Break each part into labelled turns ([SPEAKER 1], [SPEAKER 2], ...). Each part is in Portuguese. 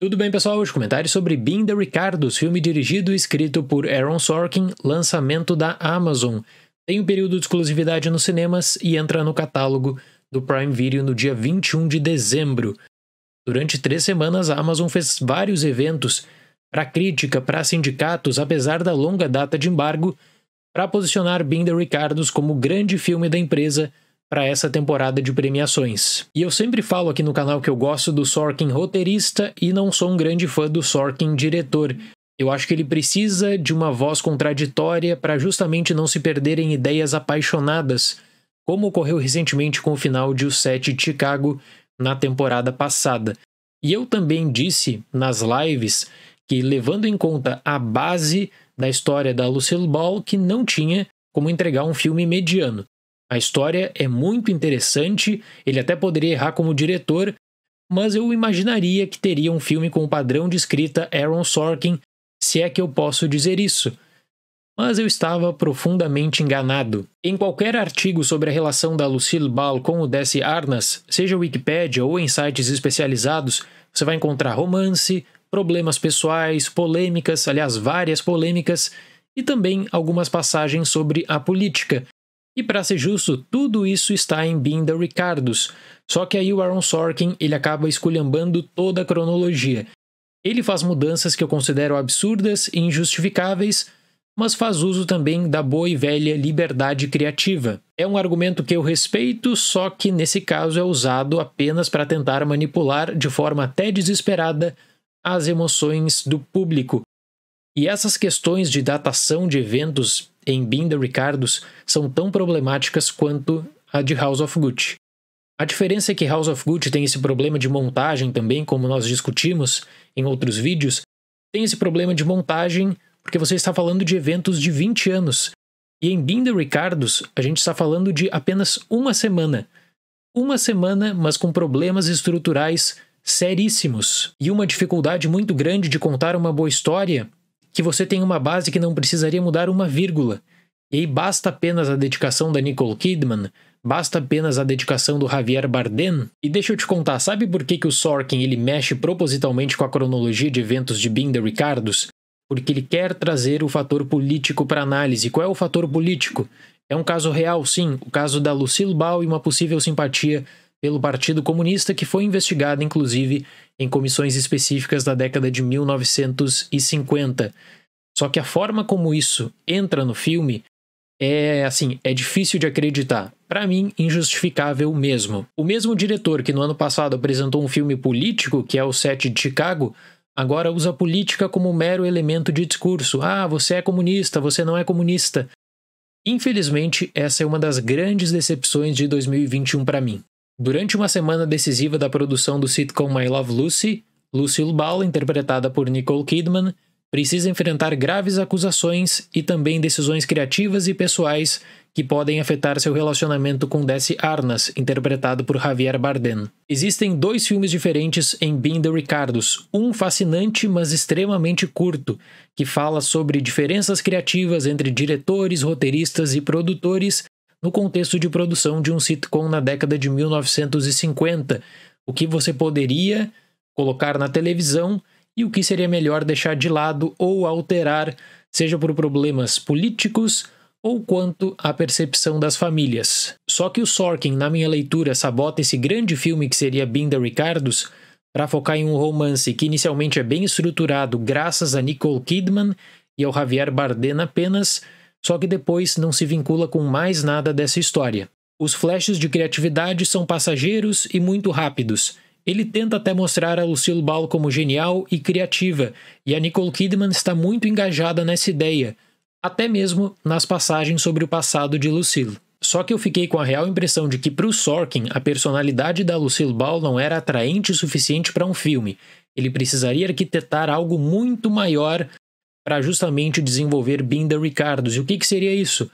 [SPEAKER 1] Tudo bem, pessoal? Os comentários sobre Binda Ricardos, filme dirigido e escrito por Aaron Sorkin, lançamento da Amazon. Tem um período de exclusividade nos cinemas e entra no catálogo do Prime Video no dia 21 de dezembro. Durante três semanas, a Amazon fez vários eventos para crítica, para sindicatos, apesar da longa data de embargo, para posicionar Binder Ricardos como grande filme da empresa para essa temporada de premiações. E eu sempre falo aqui no canal que eu gosto do Sorkin roteirista e não sou um grande fã do Sorkin diretor. Eu acho que ele precisa de uma voz contraditória para justamente não se perderem ideias apaixonadas, como ocorreu recentemente com o final de O Sete de Chicago na temporada passada. E eu também disse nas lives que, levando em conta a base da história da Lucille Ball, que não tinha como entregar um filme mediano. A história é muito interessante, ele até poderia errar como diretor, mas eu imaginaria que teria um filme com o padrão de escrita Aaron Sorkin, se é que eu posso dizer isso. Mas eu estava profundamente enganado. Em qualquer artigo sobre a relação da Lucille Ball com o Desi Arnas, seja Wikipedia ou em sites especializados, você vai encontrar romance, problemas pessoais, polêmicas, aliás, várias polêmicas, e também algumas passagens sobre a política, e para ser justo, tudo isso está em Binda Ricardos. Só que aí o Aaron Sorkin ele acaba esculhambando toda a cronologia. Ele faz mudanças que eu considero absurdas e injustificáveis, mas faz uso também da boa e velha liberdade criativa. É um argumento que eu respeito, só que nesse caso é usado apenas para tentar manipular de forma até desesperada as emoções do público. E essas questões de datação de eventos em Binda Ricardos são tão problemáticas quanto a de House of Gucci. A diferença é que House of Gucci tem esse problema de montagem também, como nós discutimos em outros vídeos. Tem esse problema de montagem porque você está falando de eventos de 20 anos. E em Binda Ricardos, a gente está falando de apenas uma semana. Uma semana, mas com problemas estruturais seríssimos. E uma dificuldade muito grande de contar uma boa história que você tem uma base que não precisaria mudar uma vírgula. E aí basta apenas a dedicação da Nicole Kidman, basta apenas a dedicação do Javier Bardem. E deixa eu te contar, sabe por que, que o Sorkin ele mexe propositalmente com a cronologia de eventos de Binder e Ricardos? Porque ele quer trazer o fator político para análise. Qual é o fator político? É um caso real, sim, o caso da Lucille Ball e uma possível simpatia pelo Partido Comunista, que foi investigada, inclusive, em comissões específicas da década de 1950. Só que a forma como isso entra no filme é assim, é difícil de acreditar. Para mim, injustificável mesmo. O mesmo diretor que no ano passado apresentou um filme político, que é o Sete de Chicago, agora usa a política como mero elemento de discurso. Ah, você é comunista, você não é comunista. Infelizmente, essa é uma das grandes decepções de 2021 para mim. Durante uma semana decisiva da produção do sitcom My Love Lucy, Lucille Ball, interpretada por Nicole Kidman, precisa enfrentar graves acusações e também decisões criativas e pessoais que podem afetar seu relacionamento com Desi Arnas, interpretado por Javier Bardem. Existem dois filmes diferentes em Being the Ricardos, um fascinante, mas extremamente curto, que fala sobre diferenças criativas entre diretores, roteiristas e produtores no contexto de produção de um sitcom na década de 1950, o que você poderia colocar na televisão e o que seria melhor deixar de lado ou alterar, seja por problemas políticos ou quanto à percepção das famílias. Só que o Sorkin, na minha leitura, sabota esse grande filme que seria Binda Ricardos para focar em um romance que inicialmente é bem estruturado graças a Nicole Kidman e ao Javier Bardem apenas, só que depois não se vincula com mais nada dessa história. Os flashes de criatividade são passageiros e muito rápidos. Ele tenta até mostrar a Lucille Ball como genial e criativa, e a Nicole Kidman está muito engajada nessa ideia, até mesmo nas passagens sobre o passado de Lucille. Só que eu fiquei com a real impressão de que para o Sorkin a personalidade da Lucille Ball não era atraente o suficiente para um filme. Ele precisaria arquitetar algo muito maior para justamente desenvolver Binda Ricardos. E o que, que seria isso?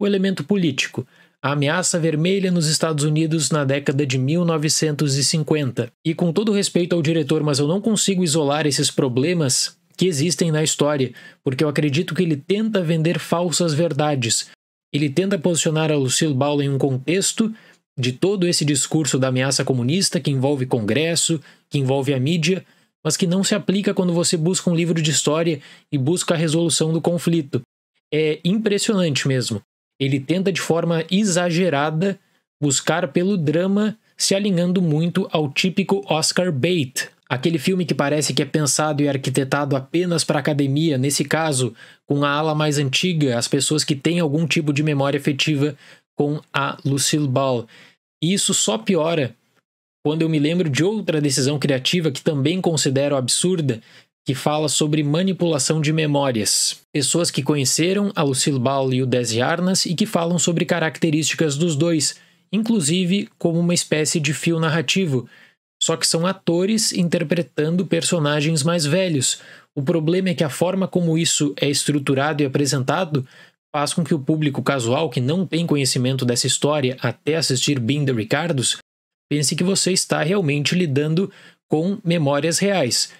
[SPEAKER 1] O elemento político a ameaça vermelha nos Estados Unidos na década de 1950. E com todo respeito ao diretor, mas eu não consigo isolar esses problemas que existem na história, porque eu acredito que ele tenta vender falsas verdades. Ele tenta posicionar a Lucille Ball em um contexto de todo esse discurso da ameaça comunista que envolve Congresso, que envolve a mídia, mas que não se aplica quando você busca um livro de história e busca a resolução do conflito. É impressionante mesmo. Ele tenta de forma exagerada buscar pelo drama, se alinhando muito ao típico Oscar bait, Aquele filme que parece que é pensado e arquitetado apenas para a academia, nesse caso, com a ala mais antiga, as pessoas que têm algum tipo de memória afetiva com a Lucille Ball. E isso só piora quando eu me lembro de outra decisão criativa que também considero absurda, que fala sobre manipulação de memórias. Pessoas que conheceram a Lucille Ball e o Dez Yarnas e que falam sobre características dos dois, inclusive como uma espécie de fio narrativo, só que são atores interpretando personagens mais velhos. O problema é que a forma como isso é estruturado e apresentado faz com que o público casual que não tem conhecimento dessa história até assistir Bean the Ricardos Pense que você está realmente lidando com memórias reais.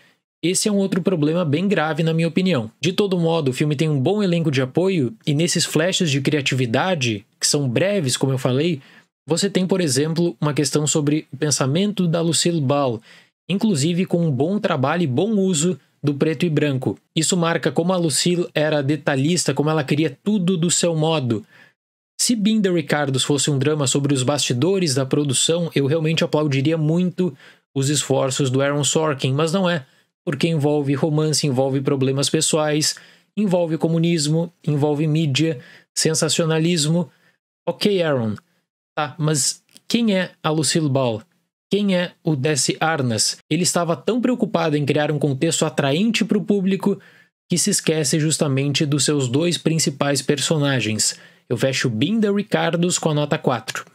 [SPEAKER 1] Esse é um outro problema bem grave, na minha opinião. De todo modo, o filme tem um bom elenco de apoio, e nesses flashes de criatividade, que são breves, como eu falei, você tem, por exemplo, uma questão sobre o pensamento da Lucille Ball, inclusive com um bom trabalho e bom uso do preto e branco. Isso marca como a Lucille era detalhista, como ela queria tudo do seu modo. Se Binder Ricardos fosse um drama sobre os bastidores da produção, eu realmente aplaudiria muito os esforços do Aaron Sorkin, mas não é, porque envolve romance, envolve problemas pessoais, envolve comunismo, envolve mídia, sensacionalismo. Ok, Aaron, tá, mas quem é a Lucille Ball? Quem é o Desi Arnas? Ele estava tão preocupado em criar um contexto atraente para o público que se esquece justamente dos seus dois principais personagens. Eu fecho Binda Ricardos com a nota 4.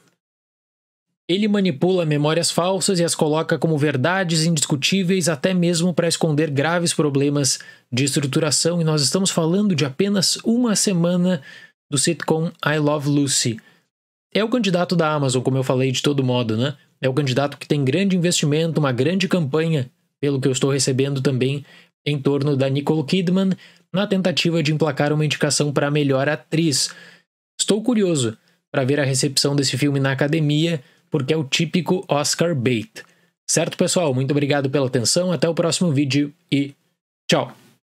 [SPEAKER 1] Ele manipula memórias falsas e as coloca como verdades indiscutíveis, até mesmo para esconder graves problemas de estruturação, e nós estamos falando de apenas uma semana do sitcom I Love Lucy. É o candidato da Amazon, como eu falei de todo modo, né? É o candidato que tem grande investimento, uma grande campanha, pelo que eu estou recebendo também, em torno da Nicole Kidman, na tentativa de emplacar uma indicação para melhor atriz. Estou curioso para ver a recepção desse filme na academia, porque é o típico Oscar bait. Certo, pessoal? Muito obrigado pela atenção, até o próximo vídeo e tchau!